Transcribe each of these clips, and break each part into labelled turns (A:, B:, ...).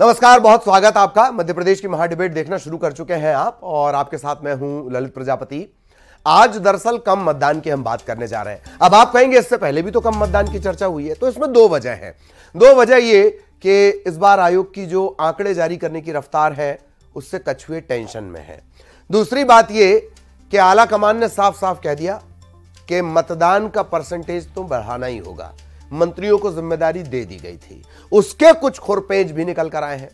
A: नमस्कार बहुत स्वागत आपका मध्य प्रदेश की महाडिबेट देखना शुरू कर चुके हैं आप और आपके साथ मैं हूं ललित प्रजापति आज दरअसल कम मतदान की हम बात करने जा रहे हैं अब आप कहेंगे इससे पहले भी तो कम मतदान की चर्चा हुई है तो इसमें दो वजह है दो वजह ये कि इस बार आयोग की जो आंकड़े जारी करने की रफ्तार है उससे कछुए टेंशन में है दूसरी बात ये कि आला कमान ने साफ साफ कह दिया कि मतदान का परसेंटेज तो बढ़ाना ही होगा मंत्रियों को जिम्मेदारी दे दी गई थी उसके कुछ खुरपेज भी निकल कर आए हैं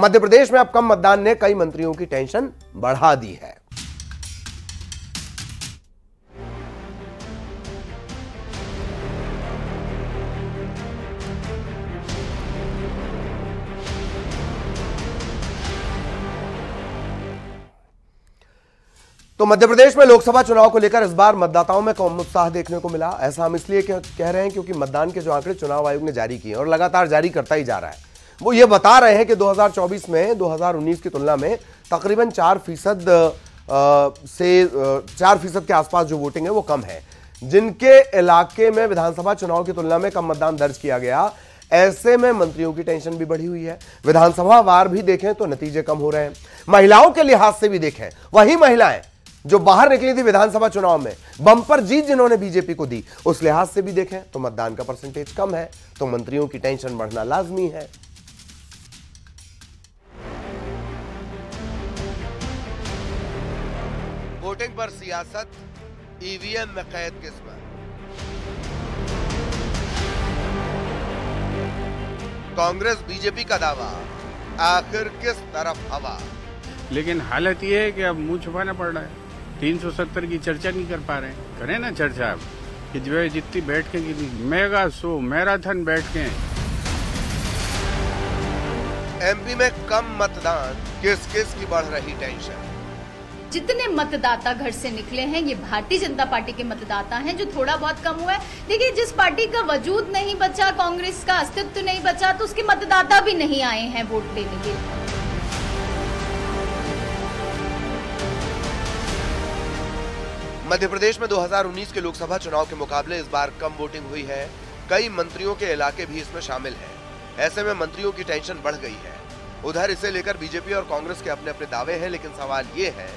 A: मध्य प्रदेश में अब कम मतदान ने कई मंत्रियों की टेंशन बढ़ा दी है तो मध्य प्रदेश में लोकसभा चुनाव को लेकर इस बार मतदाताओं में कौम उत्साह देखने को मिला ऐसा हम इसलिए कह रहे हैं क्योंकि मतदान के जो आंकड़े चुनाव आयोग ने जारी किए और लगातार जारी करता ही जा रहा है वो ये बता रहे हैं कि 2024 में 2019 की तुलना में तकरीबन चार फीसद से चार फीसद के आसपास जो वोटिंग है वो कम है जिनके इलाके में विधानसभा चुनाव की तुलना में कम मतदान दर्ज किया गया ऐसे में मंत्रियों की टेंशन भी बढ़ी हुई है विधानसभा वार भी देखें तो नतीजे कम हो रहे हैं महिलाओं के लिहाज से भी देखें वही महिलाएं जो बाहर निकली थी विधानसभा चुनाव में बंपर जीत जिन्होंने बीजेपी को दी उस लिहाज से भी देखें तो मतदान का परसेंटेज कम है तो मंत्रियों की टेंशन बढ़ना लाजमी है वोटिंग पर सियासत ईवीएम में कैद किस्मत कांग्रेस बीजेपी का दावा आखिर किस तरफ हवा
B: लेकिन हालत यह है कि अब मुंह छुपाना पड़ रहा है 370 की चर्चा नहीं कर पा रहे करें ना चर्चा आप कि जो जितनी बैठ के मेगा शो मैराथन बैठ के
A: एमपी में कम मतदान किस किस की बढ़ रही टेंशन
C: जितने मतदाता घर से निकले हैं ये भारतीय जनता पार्टी के मतदाता हैं जो थोड़ा बहुत कम हुआ है देखिए जिस पार्टी का वजूद नहीं बचा कांग्रेस का अस्तित्व नहीं बचा तो उसके मतदाता भी नहीं आए हैं वोट देने के लिए
A: मध्य प्रदेश में 2019 के लोकसभा चुनाव के मुकाबले इस बार कम वोटिंग हुई है कई मंत्रियों के इलाके भी इसमें शामिल हैं। ऐसे में मंत्रियों की टेंशन बढ़ गई है उधर इसे लेकर बीजेपी और कांग्रेस के अपने अपने दावे हैं लेकिन सवाल ये है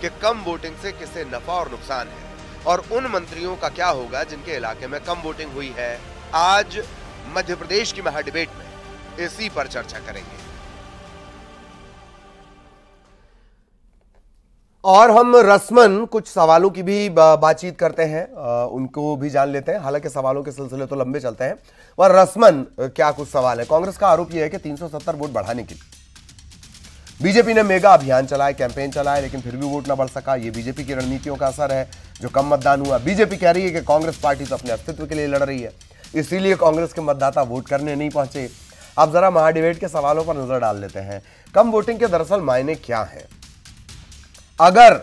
A: कि कम वोटिंग से किसे नफा और नुकसान है और उन मंत्रियों का क्या होगा जिनके इलाके में कम वोटिंग हुई है आज मध्य प्रदेश की महाडिबेट में इसी पर चर्चा करेंगे और हम रस्मन कुछ सवालों की भी बातचीत करते हैं आ, उनको भी जान लेते हैं हालांकि सवालों के सिलसिले तो लंबे चलते हैं और रस्मन क्या कुछ सवाल है कांग्रेस का आरोप यह है कि 370 वोट बढ़ाने के लिए बीजेपी ने मेगा अभियान चलाया कैंपेन चलाया लेकिन फिर भी वोट ना बढ़ सका ये बीजेपी की रणनीतियों का असर है जो कम मतदान हुआ बीजेपी कह रही है कि कांग्रेस पार्टी तो अपने अस्तित्व के लिए लड़ रही है इसीलिए कांग्रेस के मतदाता वोट करने नहीं पहुंचे अब जरा महाडिबेट के सवालों पर नजर डाल लेते हैं कम वोटिंग के दरअसल मायने क्या है अगर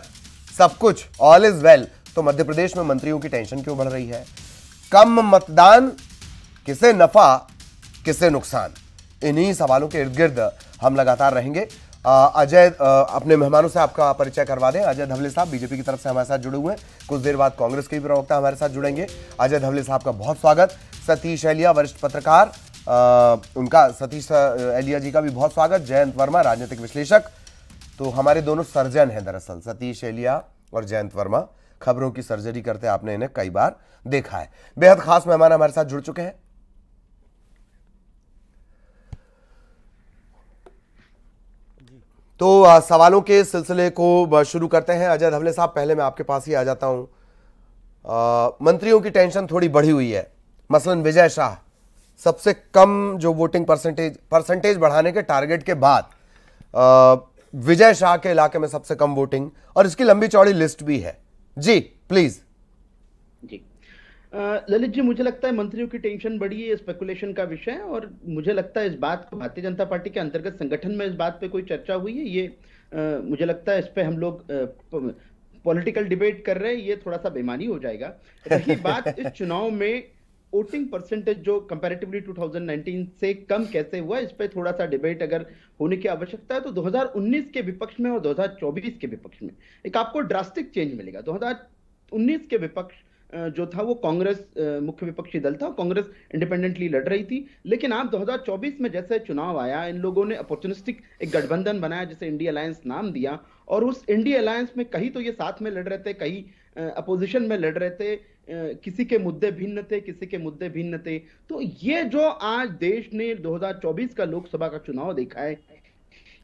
A: सब कुछ ऑल इज वेल तो मध्य प्रदेश में मंत्रियों की टेंशन क्यों बढ़ रही है कम मतदान किसे नफा किसे नुकसान इन्हीं सवालों के इर्द गिर्द हम लगातार रहेंगे अजय अपने मेहमानों से आपका परिचय करवा दें अजय धवले साहब बीजेपी की तरफ से हमारे साथ जुड़े हुए हैं कुछ देर बाद कांग्रेस के भी प्रवक्ता हमारे साथ जुड़ेंगे अजय धवले साहब का बहुत स्वागत सतीश एलिया वरिष्ठ पत्रकार आ, उनका सतीश एलिया जी का भी बहुत स्वागत जयंत वर्मा राजनीतिक विश्लेषक तो हमारे दोनों सर्जन हैं दरअसल सतीश एलिया और जयंत वर्मा खबरों की सर्जरी करते आपने इन्हें कई बार देखा है बेहद खास मेहमान हमारे साथ जुड़ चुके हैं तो सवालों के सिलसिले को शुरू करते हैं अजय धवले साहब पहले मैं आपके पास ही आ जाता हूं मंत्रियों की टेंशन थोड़ी बढ़ी हुई है मसलन विजय शाह सबसे कम जो वोटिंग परसेंटेज परसेंटेज बढ़ाने के टारगेट के बाद विजय शाह के इलाके में सबसे कम वोटिंग और इसकी लंबी चौड़ी लिस्ट भी है जी प्लीज
C: जी ललित जी मुझे लगता है मंत्रियों की टेंशन बढ़ी है स्पेकुलेशन का विषय और मुझे लगता है इस बात को भारतीय जनता पार्टी के अंतर्गत संगठन में इस बात पे कोई चर्चा हुई है ये आ, मुझे लगता है इस पे हम लोग पॉलिटिकल डिबेट कर रहे हैं ये थोड़ा सा बेमानी हो जाएगा रही बात इस चुनाव में वोटिंग परसेंटेज जो कंपैरेटिवली 2019 से कम कैसे हुआ इस पर थोड़ा सा डिबेट अगर होने की आवश्यकता है तो 2019 के विपक्ष में और 2024 के विपक्ष में एक आपको ड्रास्टिक चेंज मिलेगा 2019 के विपक्ष जो था वो कांग्रेस मुख्य विपक्षी दल था कांग्रेस इंडिपेंडेंटली लड़ रही थी लेकिन आप 2024 में जैसे चुनाव आया इन लोगों ने अपॉर्चुनिस्टिक एक गठबंधन बनाया जिसे इंडिया अलायंस नाम दिया और उस इंडिया अलायंस में कहीं तो ये साथ में लड़ रहे थे कहीं अपोजिशन में लड़ रहे थे किसी के मुद्दे भिन्न थे किसी के मुद्दे भिन्न थे तो ये जो आज देश ने 2024 का लोकसभा का चुनाव देखा है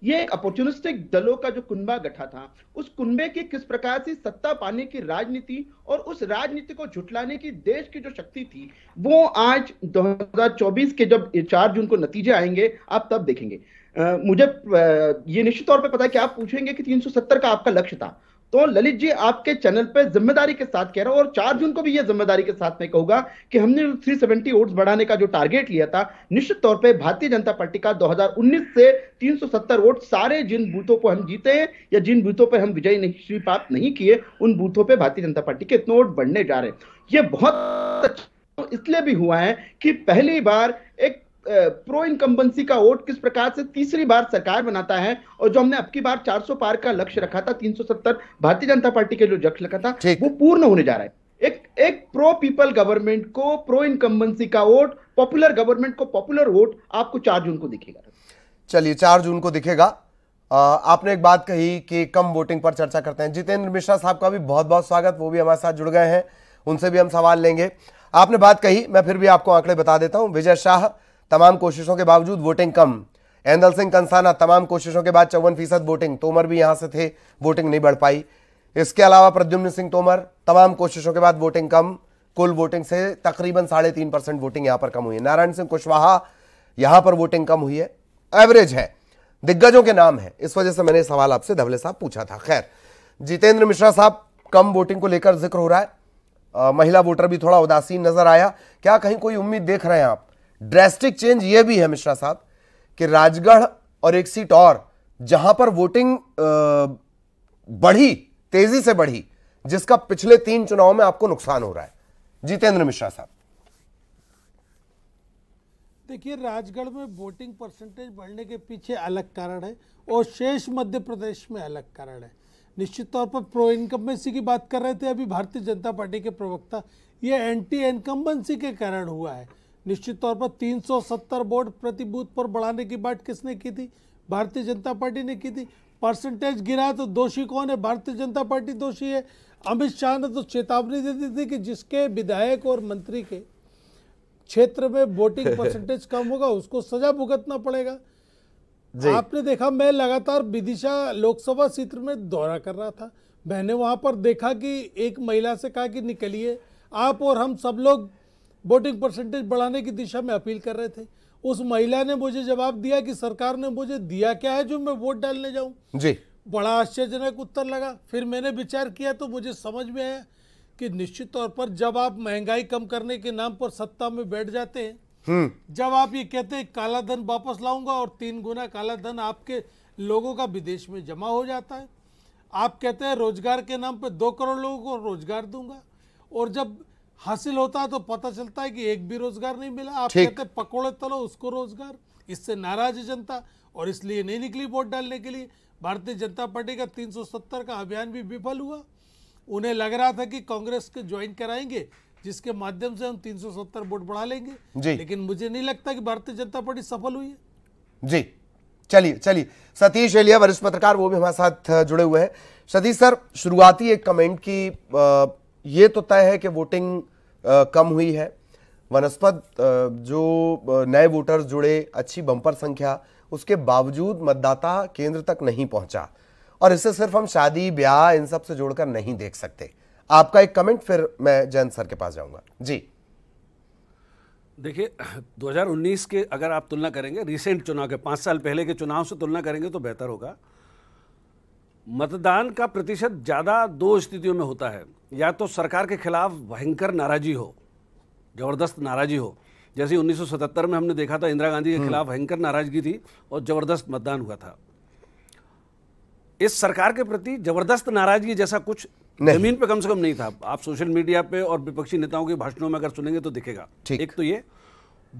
C: ये अपॉर्चुनिस्टिक दलों का जो कुंबा गठा था उस कुंबे के किस प्रकार से सत्ता पाने की राजनीति और उस राजनीति को झुटलाने की देश की जो शक्ति थी वो आज 2024 के जब चार जून को नतीजे आएंगे आप तब देखेंगे Uh, मुझे uh, ये निश्चित तौर पर पता है कि आप पूछेंगे कि 370 का आपका लक्ष्य था तो ललित जी आपके चैनल पे जिम्मेदारी के साथ कह रहा हूं और चार जून को भी यह जिम्मेदारी के साथ मैं कहूंगा कि हमने 370 वोट बढ़ाने का जो टारगेट लिया था निश्चित तौर पे भारतीय जनता पार्टी का 2019 से 370 वोट सारे जिन बूथों को हम जीते हैं या जिन बूथों पर हम विजय नहीं प्राप्त नहीं किए उन बूथों पर भारतीय जनता पार्टी के इतने वोट बढ़ने जा रहे हैं ये बहुत अच्छा इसलिए भी हुआ है कि पहली बार एक प्रो इनकम्बेंसी का वोट किस प्रकार से तीसरी बार सरकार बनाता है और जो हमने अब की बार 400 पार का लक्ष्य रखा था 370 भारतीय जनता पार्टी के जो लक्ष्य रखा था वो पूर्ण होने जा रहा है एक एक प्रो पीपल गवर्नमेंट को प्रो इनकम्बेंसी का वोट पॉपुलर गवर्नमेंट को पॉपुलर वोट आपको चार जून को दिखेगा चलिए चार जून को दिखेगा आ, आपने एक बात कही कि कम
A: वोटिंग पर चर्चा करते हैं जितेंद्र मिश्रा साहब का भी बहुत बहुत स्वागत वो भी हमारे साथ जुड़ गए हैं उनसे भी हम सवाल लेंगे आपने बात कही मैं फिर भी आपको आंकड़े बता देता हूं विजय शाह तमाम कोशिशों के बावजूद वोटिंग कम एंदल सिंह कंसाना तमाम कोशिशों के बाद चौवन फीसद वोटिंग तोमर भी यहां से थे वोटिंग नहीं बढ़ पाई इसके अलावा प्रद्युम्न सिंह तोमर तमाम कोशिशों के बाद वोटिंग कम कुल वोटिंग से तकरीबन साढ़े तीन परसेंट वोटिंग यहां पर कम हुई है नारायण सिंह कुशवाहा यहां पर वोटिंग कम हुई है एवरेज है दिग्गजों के नाम है इस वजह से मैंने सवाल आपसे धवले साहब पूछा था खैर जितेंद्र मिश्रा साहब कम वोटिंग को लेकर जिक्र हो रहा है आ, महिला वोटर भी थोड़ा उदासीन नजर आया क्या कहीं कोई उम्मीद देख रहे हैं आप ड्रेस्टिक चेंज यह भी है मिश्रा साहब कि राजगढ़ और एक सीट और जहां पर वोटिंग बढ़ी तेजी से बढ़ी जिसका पिछले तीन चुनाव में आपको नुकसान हो रहा है जितेंद्र मिश्रा साहब
D: देखिए राजगढ़ में वोटिंग परसेंटेज बढ़ने के पीछे अलग कारण है और शेष मध्य प्रदेश में अलग कारण है निश्चित तौर पर प्रो इनकम्बेंसी की बात कर रहे थे अभी भारतीय जनता पार्टी के प्रवक्ता ये एंटी इनकम्बेंसी के कारण हुआ है निश्चित तौर पर 370 वोट प्रति बूथ पर बढ़ाने की बात किसने की थी भारतीय जनता पार्टी ने की थी परसेंटेज गिरा तो दोषी कौन है भारतीय जनता पार्टी दोषी है अमित शाह ने तो चेतावनी दे दी थी कि जिसके विधायक और मंत्री के क्षेत्र में वोटिंग परसेंटेज कम होगा उसको सजा भुगतना पड़ेगा आपने देखा मैं लगातार विदिशा लोकसभा क्षेत्र में दौरा कर रहा था मैंने वहां पर देखा कि एक महिला से कहा कि निकलिए आप और हम सब लोग वोटिंग परसेंटेज बढ़ाने की दिशा में अपील कर रहे थे उस महिला ने मुझे जवाब दिया कि सरकार ने मुझे दिया क्या है जो मैं वोट डालने जाऊं जी बड़ा आश्चर्यजनक उत्तर लगा फिर मैंने विचार किया तो मुझे समझ में आया कि निश्चित तौर पर जब आप महंगाई कम करने के नाम पर सत्ता में बैठ जाते हैं हम्म। जब आप ये कहते हैं काला धन वापस लाऊंगा और तीन गुना काला धन आपके लोगों का विदेश में जमा हो जाता है आप कहते हैं रोजगार के नाम पर दो करोड़ लोगों को रोजगार दूंगा और जब हासिल होता है तो पता चलता है कि एक भी रोजगार नहीं मिला आप कहते पकोड़े तलो उसको रोजगार इससे नाराज है जनता और इसलिए नहीं निकली वोट डालने के लिए भारतीय जनता पार्टी का 370 का अभियान भी विफल हुआ उन्हें लग रहा था कि कांग्रेस के ज्वाइन कराएंगे जिसके माध्यम से हम 370 सौ वोट बढ़ा लेंगे लेकिन मुझे नहीं लगता कि भारतीय जनता पार्टी सफल हुई है
A: जी चलिए चलिए सतीश एलिया वरिष्ठ पत्रकार वो भी हमारे साथ जुड़े हुए हैं सतीश सर शुरुआती एक कमेंट की आ, ये तो तय है कि वोटिंग कम हुई है वनस्पत जो नए वोटर्स जुड़े अच्छी बम्पर संख्या उसके बावजूद मतदाता केंद्र तक नहीं पहुंचा और इसे सिर्फ हम शादी ब्याह इन सब से जोड़कर नहीं देख सकते आपका एक कमेंट फिर मैं जयंत सर के पास जाऊंगा जी
E: देखिए 2019 के अगर आप तुलना करेंगे रिसेंट चुनाव के पांच साल पहले के चुनाव से तुलना करेंगे तो बेहतर होगा मतदान का प्रतिशत ज़्यादा दो स्थितियों में होता है या तो सरकार के खिलाफ भयंकर नाराज़ी हो ज़बरदस्त नाराज़ी हो जैसे 1977 में हमने देखा था इंदिरा गांधी के हम्म। खिलाफ भयंकर नाराज़गी थी और ज़बरदस्त मतदान हुआ था इस सरकार के प्रति ज़बरदस्त नाराज़गी जैसा कुछ जमीन पे कम से कम नहीं था आप सोशल मीडिया पे और विपक्षी नेताओं के भाषणों में अगर सुनेंगे तो दिखेगा एक तो ये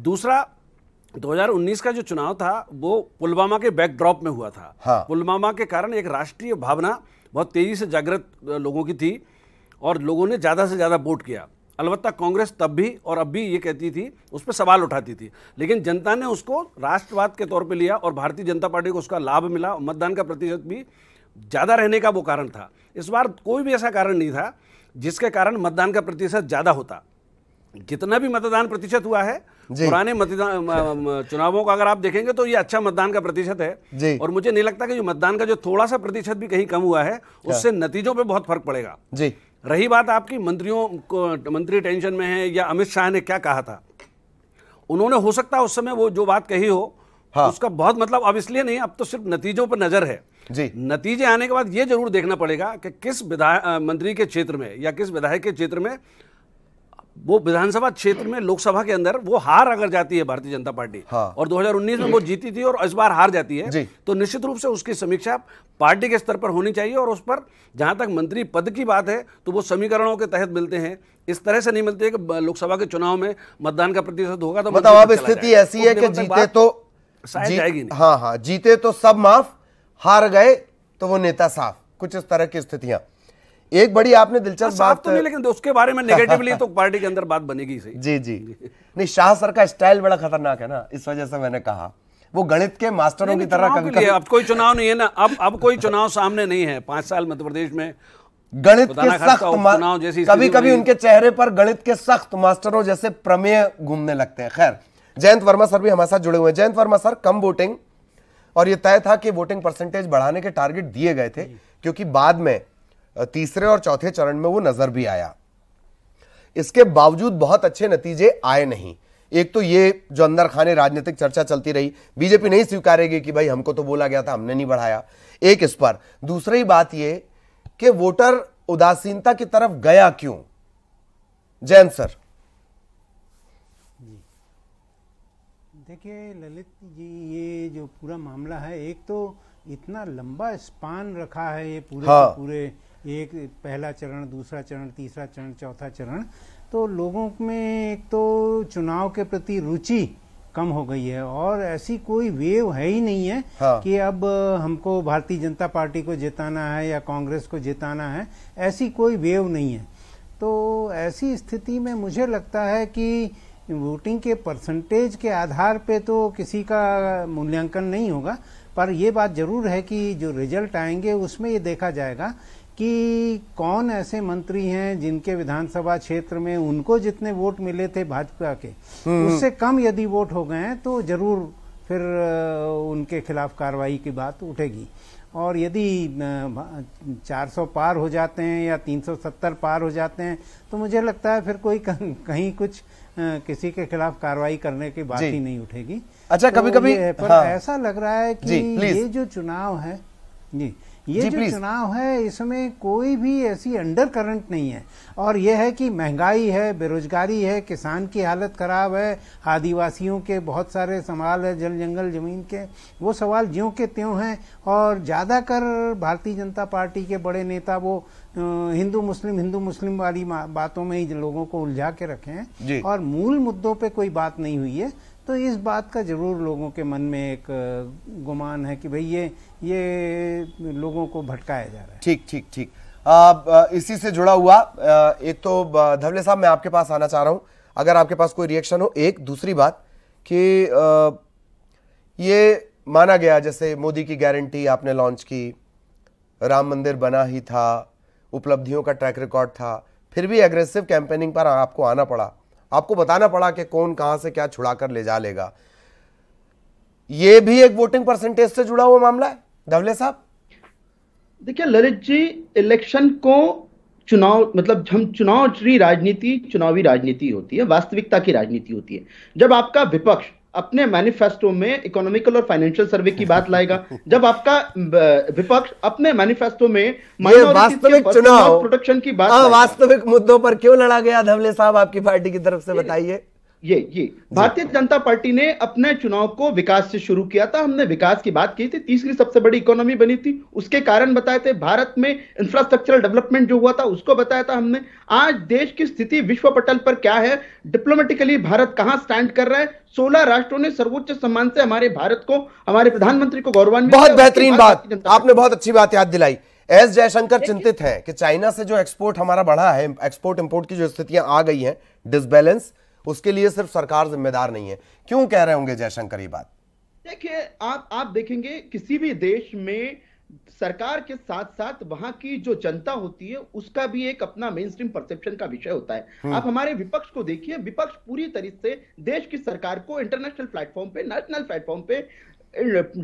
E: दूसरा 2019 का जो चुनाव था वो पुलवामा के बैकड्रॉप में हुआ था हाँ। पुलवामा के कारण एक राष्ट्रीय भावना बहुत तेजी से जागृत लोगों की थी और लोगों ने ज़्यादा से ज़्यादा वोट किया अलबत्ता कांग्रेस तब भी और अब भी ये कहती थी उस पर सवाल उठाती थी लेकिन जनता ने उसको राष्ट्रवाद के तौर पे लिया और भारतीय जनता पार्टी को उसका लाभ मिला और मतदान का प्रतिशत भी ज़्यादा रहने का वो कारण था इस बार कोई भी ऐसा कारण नहीं था जिसके कारण मतदान का प्रतिशत ज़्यादा होता जितना भी मतदान प्रतिशत हुआ है पुराने मतदान चुनावों का अगर आप देखेंगे तो ये अच्छा मतदान का प्रतिशत है और मुझे नहीं लगता कि जो मतदान का जो थोड़ा सा प्रतिशत भी कहीं कम हुआ है हाँ। उससे नतीजों पर बहुत फर्क पड़ेगा जी रही बात आपकी मंत्रियों को मंत्री टेंशन में है या अमित शाह ने क्या कहा था उन्होंने हो सकता है उस समय वो जो बात कही हो हाँ। उसका बहुत मतलब अब इसलिए नहीं अब तो सिर्फ नतीजों पर नजर है जी नतीजे आने के बाद ये जरूर देखना पड़ेगा कि किस विधायक मंत्री के क्षेत्र में या किस विधायक के क्षेत्र में वो विधानसभा क्षेत्र में लोकसभा के अंदर वो हार अगर जाती है भारतीय जनता पार्टी हाँ। और 2019 में वो जीती थी और इस बार हार जाती है तो निश्चित रूप से उसकी समीक्षा पार्टी के स्तर पर होनी चाहिए और उस पर जहां तक मंत्री पद की बात है तो वो समीकरणों के तहत मिलते हैं इस तरह से नहीं मिलते कि लोकसभा के चुनाव में मतदान का प्रतिशत होगा तो मतलब अब स्थिति ऐसी है कि जीते तो
A: जाएगी हाँ हाँ जीते तो सब माफ हार गए तो वो नेता साफ कुछ इस तरह की स्थितियां एक बड़ी आपने दिलचस्प हाँ, बात तो नहीं लेकिन
E: उसके बारे में नेगेटिवली तो पार्टी के अंदर बात बनेगी सही जी जी
A: नहीं शाह सर का स्टाइल बड़ा खतरनाक है ना इस वजह से मैंने कहा वो गणित के मास्टरों की तरह कभी अब
E: कोई चुनाव नहीं है ना अब अब कोई चुनाव सामने नहीं है पांच साल मध्य प्रदेश में गणित के सख्त कभी कभी उनके
A: चेहरे पर गणित के सख्त मास्टरों जैसे प्रमेय घूमने लगते हैं खैर जयंत वर्मा सर भी हमारे साथ जुड़े हुए हैं जयंत वर्मा सर कम वोटिंग और यह तय था कि वोटिंग परसेंटेज बढ़ाने के टारगेट दिए गए थे क्योंकि बाद में तीसरे और चौथे चरण में वो नजर भी आया इसके बावजूद बहुत अच्छे नतीजे आए नहीं एक तो ये जो अंदर खाने राजनीतिक चर्चा चलती रही बीजेपी नहीं स्वीकारेगी कि भाई हमको तो बोला गया था हमने नहीं बढ़ाया एक इस पर दूसरी बात ये कि वोटर उदासीनता की तरफ गया क्यों जैन सर
B: देखिए ललित जी ये जो पूरा मामला है एक तो इतना लंबा स्पान रखा है ये पूरे हाँ। पूरे एक पहला चरण दूसरा चरण तीसरा चरण चौथा चरण तो लोगों में एक तो चुनाव के प्रति रुचि कम हो गई है और ऐसी कोई वेव है ही नहीं है हाँ। कि अब हमको भारतीय जनता पार्टी को जिताना है या कांग्रेस को जिताना है ऐसी कोई वेव नहीं है तो ऐसी स्थिति में मुझे लगता है कि वोटिंग के परसेंटेज के आधार पे तो किसी का मूल्यांकन नहीं होगा पर यह बात जरूर है कि जो रिजल्ट आएंगे उसमें ये देखा जाएगा कि कौन ऐसे मंत्री हैं जिनके विधानसभा क्षेत्र में उनको जितने वोट मिले थे भाजपा के हम्म। उससे कम यदि वोट हो गए हैं तो जरूर फिर उनके खिलाफ कार्रवाई की बात उठेगी और यदि 400 पार हो जाते हैं या 370 पार हो जाते हैं तो मुझे लगता है फिर कोई कहीं कुछ किसी के खिलाफ कार्रवाई करने की बात ही नहीं उठेगी अच्छा तो कभी कभी पर हाँ, ऐसा लग रहा है कि ये जो चुनाव है जी ये जो चुनाव है इसमें कोई भी ऐसी अंडर करंट नहीं है और यह है कि महंगाई है बेरोजगारी है किसान की हालत खराब है आदिवासियों के बहुत सारे सवाल है जल जंगल जमीन के वो सवाल ज्यों के त्यों हैं और ज़्यादातर भारतीय जनता पार्टी के बड़े नेता वो हिंदू मुस्लिम हिंदू मुस्लिम वाली बातों में ही लोगों को उलझा के रखे हैं और मूल मुद्दों पर कोई बात नहीं हुई है तो इस बात का ज़रूर लोगों के मन में
A: एक गुमान है कि भाई ये ये लोगों को भटकाया जा रहा है ठीक ठीक ठीक इसी से जुड़ा हुआ एक तो धवले साहब मैं आपके पास आना चाह रहा हूँ अगर आपके पास कोई रिएक्शन हो एक दूसरी बात कि ये माना गया जैसे मोदी की गारंटी आपने लॉन्च की राम मंदिर बना ही था उपलब्धियों का ट्रैक रिकॉर्ड था फिर भी एग्रेसिव कैंपेनिंग पर आपको आना पड़ा आपको बताना पड़ा कि कौन कहां से क्या छुड़ा ले जा लेगा ये
C: भी एक वोटिंग परसेंटेज से जुड़ा हुआ मामला है धवले साहब देखिए ललित जी इलेक्शन को चुनाव मतलब हम चुनावी राजनीति चुनावी राजनीति होती है वास्तविकता की राजनीति होती है जब आपका विपक्ष अपने मैनिफेस्टो में इकोनॉमिकल और फाइनेंशियल सर्वे की बात लाएगा जब आपका विपक्ष अपने मैनिफेस्टो में वास्तविक चुनाव प्रोटेक्शन की बात हाँ, वास्तविक मुद्दों पर क्यों लड़ा गया धवले साहब आपकी पार्टी की तरफ से बताइए ये ये भारतीय जनता पार्टी ने अपने चुनाव को विकास से शुरू किया था हमने विकास की बात की थी तीसरी सबसे बड़ी इकोनॉमी बनी थी उसके कारण बताए थे भारत में इंफ्रास्ट्रक्चरल डेवलपमेंट जो हुआ था उसको बताया था हमने आज देश की स्थिति विश्व पटल पर क्या है डिप्लोमेटिकली भारत कहां स्टैंड कर रहा है सोलह राष्ट्रों ने सर्वोच्च सम्मान से हमारे भारत को हमारे प्रधानमंत्री को गौरवान्वित बहुत बेहतरीन बात आपने बहुत अच्छी बात याद दिलाई एस जयशंकर
A: चिंतित है कि चाइना से जो एक्सपोर्ट हमारा बढ़ा है एक्सपोर्ट इंपोर्ट की जो स्थितियां आ गई हैं डिसबैलेंस उसके लिए सिर्फ सरकार जिम्मेदार नहीं है क्यों कह रहे होंगे जयशंकर ये बात
C: देखिए आप आप देखेंगे किसी भी देश में सरकार के साथ साथ वहां की जो जनता होती है उसका भी एक अपना मेन स्ट्रीम परसेप्शन का विषय होता है हम्म। आप हमारे विपक्ष को देखिए विपक्ष पूरी तरह से देश की सरकार को इंटरनेशनल प्लेटफॉर्म पे नेशनल प्लेटफॉर्म पे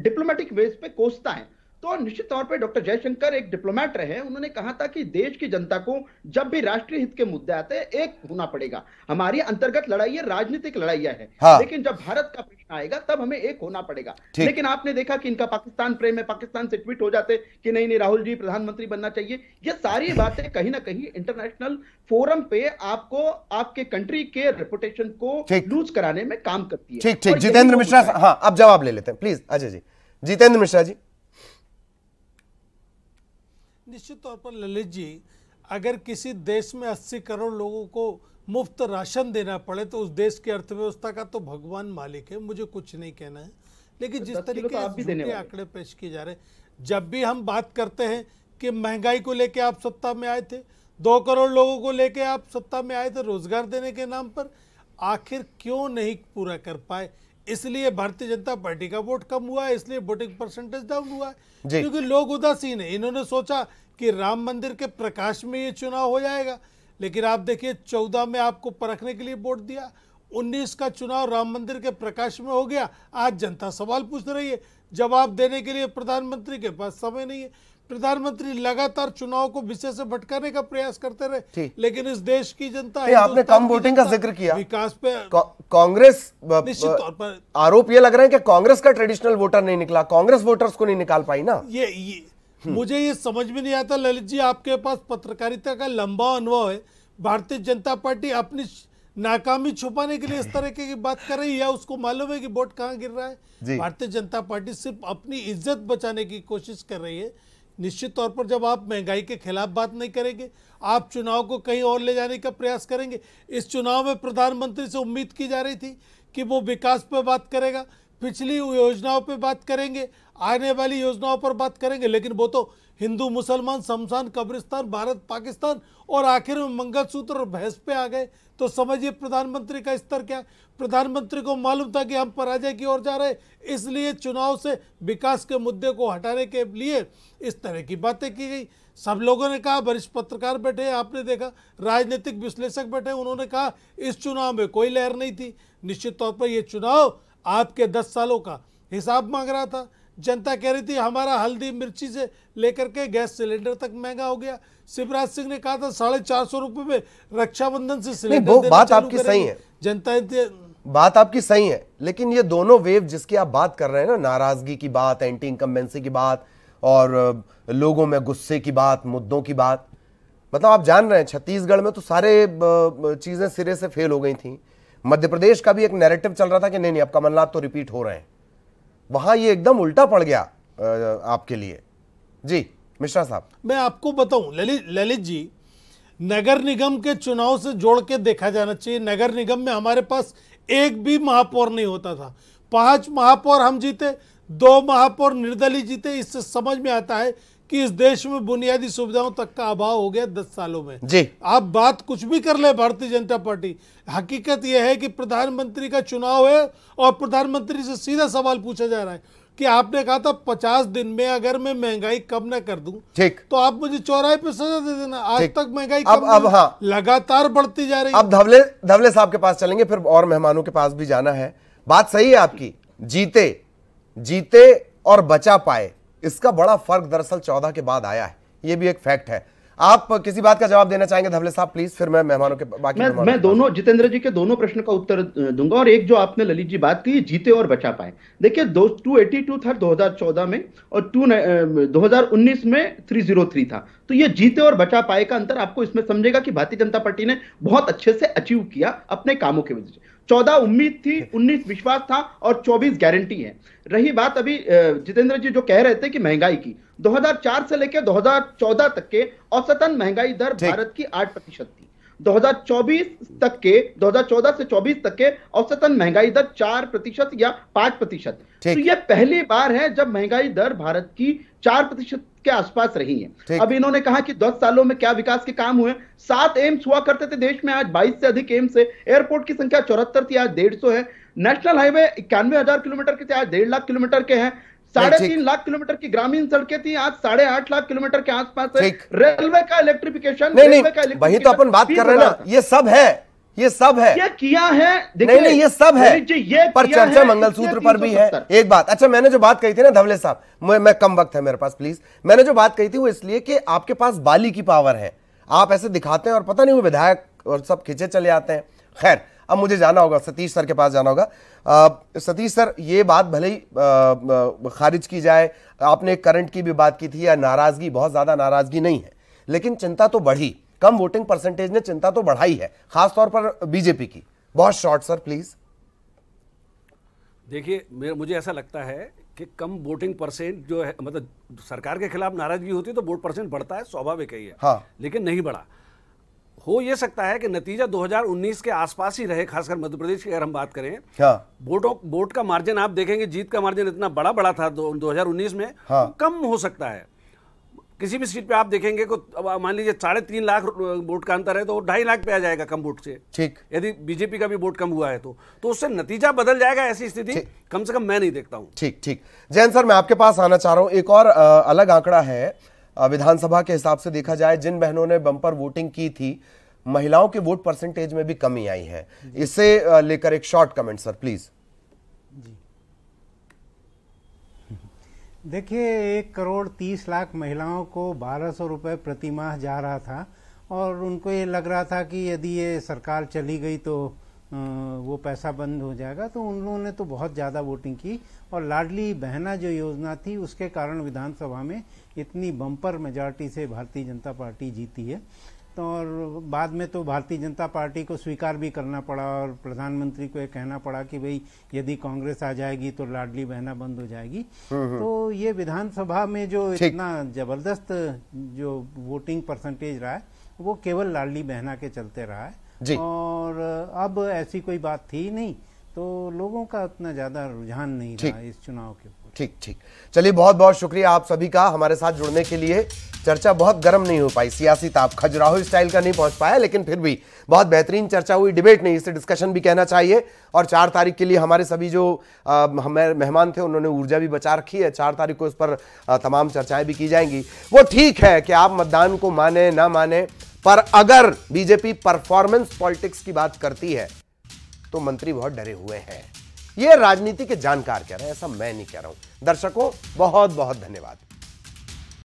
C: डिप्लोमेटिक वेज पे कोसता है तो निश्चित तौर पर डॉक्टर जयशंकर एक डिप्लोमैट रहे उन्होंने कहा था कि देश की जनता को जब भी राष्ट्रीय हित के मुद्दे आते हैं एक होना पड़ेगा हमारी अंतर्गत लड़ाई है राजनीतिक लड़ाइया है हाँ। लेकिन जब भारत का प्रश्न आएगा तब हमें एक होना पड़ेगा लेकिन आपने देखा कि इनका पाकिस्तान प्रेम है पाकिस्तान से ट्वीट हो जाते कि नहीं नहीं राहुल जी प्रधानमंत्री बनना चाहिए ये सारी बातें कहीं ना कहीं इंटरनेशनल फोरम पे आपको आपके कंट्री के रेपुटेशन को लूज कराने में काम करती है ठीक ठीक जितेंद्र
A: मिश्रा हाँ आप जवाब ले लेते हैं प्लीज अजय जी जितेंद्र मिश्रा जी
C: निश्चित
D: तौर पर ललित जी अगर किसी देश में 80 करोड़ लोगों को मुफ्त राशन देना पड़े तो उस देश की अर्थव्यवस्था का तो भगवान मालिक है मुझे कुछ नहीं कहना है लेकिन जिस तो तरीके से आंकड़े पेश किए जा रहे जब भी हम बात करते हैं कि महंगाई को लेकर आप सत्ता में आए थे दो करोड़ लोगों को लेके आप सत्ता में आए थे रोजगार देने के नाम पर आखिर क्यों नहीं पूरा कर पाए इसलिए भारतीय जनता पार्टी का वोट कम हुआ है इसलिए वोटिंग परसेंटेज डाउन हुआ है क्योंकि लोग उदासीन है इन्होंने सोचा कि राम मंदिर के प्रकाश में ये चुनाव हो जाएगा लेकिन आप देखिए चौदह में आपको परखने के लिए वोट दिया उन्नीस का चुनाव राम मंदिर के प्रकाश में हो गया आज जनता सवाल पूछ रही है जवाब देने के लिए प्रधानमंत्री के पास समय नहीं है प्रधानमंत्री लगातार चुनाव को विषय से भटकाने का प्रयास करते रहे लेकिन इस देश की जनता आपने कम वोटिंग का
A: जिक्र किया विकास पे कांग्रेस निश्चित तौर पर आरोप ये लग रहा है कि कांग्रेस का ट्रेडिशनल वोटर नहीं निकला कांग्रेस वोटर्स को नहीं निकाल पाई ना
D: ये, ये हम्म। मुझे ये समझ में नहीं आता ललित जी आपके पास पत्रकारिता का लंबा अनुभव है भारतीय जनता पार्टी अपनी नाकामी छुपाने के लिए इस तरह की बात कर रही है या उसको मालूम है कि वोट कहाँ गिर रहा है भारतीय जनता पार्टी सिर्फ अपनी इज्जत बचाने की कोशिश कर रही है निश्चित तौर पर जब आप महंगाई के खिलाफ बात नहीं करेंगे आप चुनाव को कहीं और ले जाने का प्रयास करेंगे इस चुनाव में प्रधानमंत्री से उम्मीद की जा रही थी कि वो विकास पर बात करेगा पिछली योजनाओं पे बात करेंगे आने वाली योजनाओं पर बात करेंगे लेकिन वो तो हिंदू मुसलमान शमशान कब्रिस्तान भारत पाकिस्तान और आखिर में मंगलसूत्र और भैंस पे आ गए तो समझिए प्रधानमंत्री का स्तर क्या प्रधानमंत्री को मालूम था कि हम पराजय की ओर जा रहे इसलिए चुनाव से विकास के मुद्दे को हटाने के लिए इस तरह की बातें की गई सब लोगों ने कहा वरिष्ठ पत्रकार बैठे आपने देखा राजनीतिक विश्लेषक बैठे उन्होंने कहा इस चुनाव में कोई लहर नहीं थी निश्चित तौर पर यह चुनाव आपके दस सालों का हिसाब मांग रहा था जनता कह रही थी हमारा हल्दी मिर्ची से लेकर के गैस सिलेंडर तक महंगा हो गया शिवराज सिंह ने कहा था साढ़े चार सौ रुपये में रक्षाबंधन से सिलेंडर वो बात आपकी सही है जनता
A: बात आपकी सही है लेकिन ये दोनों वेव जिसकी आप बात कर रहे हैं ना नाराजगी की बात एंटी इनकम्बेंसी की बात और लोगों में गुस्से की बात मुद्दों की बात मतलब आप जान रहे हैं छत्तीसगढ़ में तो सारे चीज़ें सिरे से फेल हो गई थी मध्य प्रदेश का भी एक नैरेटिव चल रहा था कि नहीं नहीं अब कमलनाथ तो रिपीट हो रहे हैं वहां ये एकदम उल्टा पड़ गया आपके लिए जी मिश्रा साहब
D: मैं आपको बताऊं ललित ललित जी नगर निगम के चुनाव से जोड़ के देखा जाना चाहिए नगर निगम में हमारे पास एक भी महापौर नहीं होता था पांच महापौर हम जीते दो महापौर निर्दलीय जीते इससे समझ में आता है कि इस देश में बुनियादी सुविधाओं तक का अभाव हो गया दस सालों में जी आप बात कुछ भी कर ले भारतीय जनता पार्टी हकीकत यह है कि प्रधानमंत्री का चुनाव है और प्रधानमंत्री से सीधा सवाल पूछा जा रहा है कि आपने कहा था पचास दिन में अगर मैं महंगाई कम ना कर दूं ठीक तो आप मुझे चौराहे पे सजा दे देना आज तक महंगाई अब अब हाँ लगातार बढ़ती जा रही अब धवले धवले
A: साहब के पास चलेंगे फिर और मेहमानों के पास भी जाना है बात सही है आपकी जीते जीते और बचा पाए इसका बड़ा फर्क दरअसल चौदह के बाद आया है ये भी एक फैक्ट
C: है आप किसी बात का जवाब देना
A: चाहेंगे धवले साहब प्लीज फिर मैं मेहमानों के
C: बाकी मैं, मैं दोनों जितेंद्र जी के दोनों प्रश्न का उत्तर दूंगा और एक जो आपने ललित जी बात की जीते और बचा पाए देखिए दो टू एटी टू था 2014 में और टू 2019 में थ्री था तो ये जीते और बचा पाए का अंतर आपको इसमें समझेगा कि भारतीय जनता पार्टी ने बहुत अच्छे से अचीव किया अपने कामों के वजह से चौदह उम्मीद थी उन्नीस विश्वास था और चौबीस गारंटी है रही बात अभी जितेंद्र जी जो कह रहे थे कि महंगाई की 2004 से लेकर 2014 तक के औसतन महंगाई दर भारत की आठ प्रतिशत थी 2024 तक के 2014 से 24 तक के औसतन महंगाई दर चार प्रतिशत या पांच प्रतिशत तो यह पहली बार है जब महंगाई दर भारत की चार प्रतिशत के आसपास रही है अब इन्होंने कहा कि 10 सालों में क्या विकास के काम हुए सात एम्स हुआ करते थे देश में आज 22 से अधिक एम्स है एयरपोर्ट की संख्या चौहत्तर थी आज डेढ़ है नेशनल हाईवे इक्यानवे किलोमीटर के थे आज डेढ़ लाख किलोमीटर के हैं साढ़े तीन लाख किलोमीटर की ग्रामीण सड़कें थी आज साढ़े आठ लाख किलोमीटर के आसपास है रेलवे का इलेक्ट्रिफिकेशन रेलवे का वही तो अपन बात कर रहे हैं ना ये सब है ये सब है ये किया है नहीं नहीं ये सब है ये पर चर्चा मंगलसूत्र पर भी है
A: एक बात अच्छा मैंने जो बात कही थी ना धवले साहब मैं, मैं कम वक्त है मेरे पास प्लीज मैंने जो बात कही थी वो इसलिए कि आपके पास बाली की पावर है आप ऐसे दिखाते हैं और पता नहीं वो विधायक और सब खींचे चले आते हैं खैर अब मुझे जाना होगा सतीश सर के पास जाना होगा सतीश सर ये बात भले ही खारिज की जाए आपने करंट की भी बात की थी या नाराज़गी बहुत ज़्यादा नाराज़गी नहीं है लेकिन चिंता तो बढ़ी कम वोटिंग परसेंटेज ने चिंता तो बढ़ाई है खासतौर पर बीजेपी की बहुत शॉर्ट सर प्लीज़
E: देखिए मुझे ऐसा लगता है कि कम वोटिंग परसेंट जो है मतलब सरकार के खिलाफ नाराजगी होती है तो वोट परसेंट बढ़ता है स्वाभाविक ही है हाँ। लेकिन नहीं बढ़ा हो ये सकता है कि नतीजा 2019 के आसपास ही रहे खासकर मध्य प्रदेश की अगर हम बात करें हाँ। वोट का मार्जिन आप देखेंगे जीत का मार्जिन इतना बड़ा बड़ा था दो, 2019 में हाँ। कम हो सकता है किसी भी सीट पे आप देखेंगे को मान लीजिए साढ़े तीन लाख वोट का अंतर है तो ढाई लाख पे आ जाएगा कम वोट से ठीक यदि बीजेपी का भी वोट कम हुआ है तो तो उससे नतीजा बदल जाएगा ऐसी स्थिति कम से कम मैं नहीं देखता हूँ
A: ठीक ठीक जैन सर मैं आपके पास आना चाह रहा हूँ एक और अलग आंकड़ा है विधानसभा के हिसाब से देखा जाए जिन बहनों ने बम्पर वोटिंग की थी महिलाओं के वोट परसेंटेज में भी कमी आई है इसे लेकर एक शॉर्ट कमेंट सर प्लीज
B: देखिए एक करोड़ तीस लाख महिलाओं को बारह सौ रुपये प्रति माह जा रहा था और उनको ये लग रहा था कि यदि ये सरकार चली गई तो वो पैसा बंद हो जाएगा तो उन लोगों ने तो बहुत ज़्यादा वोटिंग की और लाडली बहना जो योजना थी उसके कारण विधानसभा में इतनी बम्पर मेजॉरिटी से भारतीय जनता पार्टी जीती है तो और बाद में तो भारतीय जनता पार्टी को स्वीकार भी करना पड़ा और प्रधानमंत्री को यह कहना पड़ा कि भाई यदि कांग्रेस आ जाएगी तो लाडली बहना बंद हो जाएगी हम्म, हम्म। तो ये विधानसभा में जो इतना जबरदस्त जो वोटिंग परसेंटेज रहा है वो केवल लाडली बहना के चलते रहा है जी और अब
A: ऐसी कोई बात थी नहीं तो लोगों का इतना ज्यादा रुझान नहीं था इस चुनाव के ऊपर ठीक ठीक चलिए बहुत बहुत शुक्रिया आप सभी का हमारे साथ जुड़ने के लिए चर्चा बहुत गर्म नहीं हो पाई सियासी ताप खजुराहो स्टाइल का नहीं पहुंच पाया लेकिन फिर भी बहुत बेहतरीन चर्चा हुई डिबेट नहीं इसे डिस्कशन भी कहना चाहिए और चार तारीख के लिए हमारे सभी जो हमारे मेहमान थे उन्होंने ऊर्जा भी बचा रखी है चार तारीख को इस पर आ, तमाम चर्चाएं भी की जाएंगी वो ठीक है कि आप मतदान को माने ना माने पर अगर बीजेपी परफॉर्मेंस पॉलिटिक्स की बात करती है तो मंत्री बहुत डरे हुए हैं यह राजनीति के जानकार कह रहे हैं ऐसा मैं नहीं कह रहा हूं दर्शकों बहुत बहुत धन्यवाद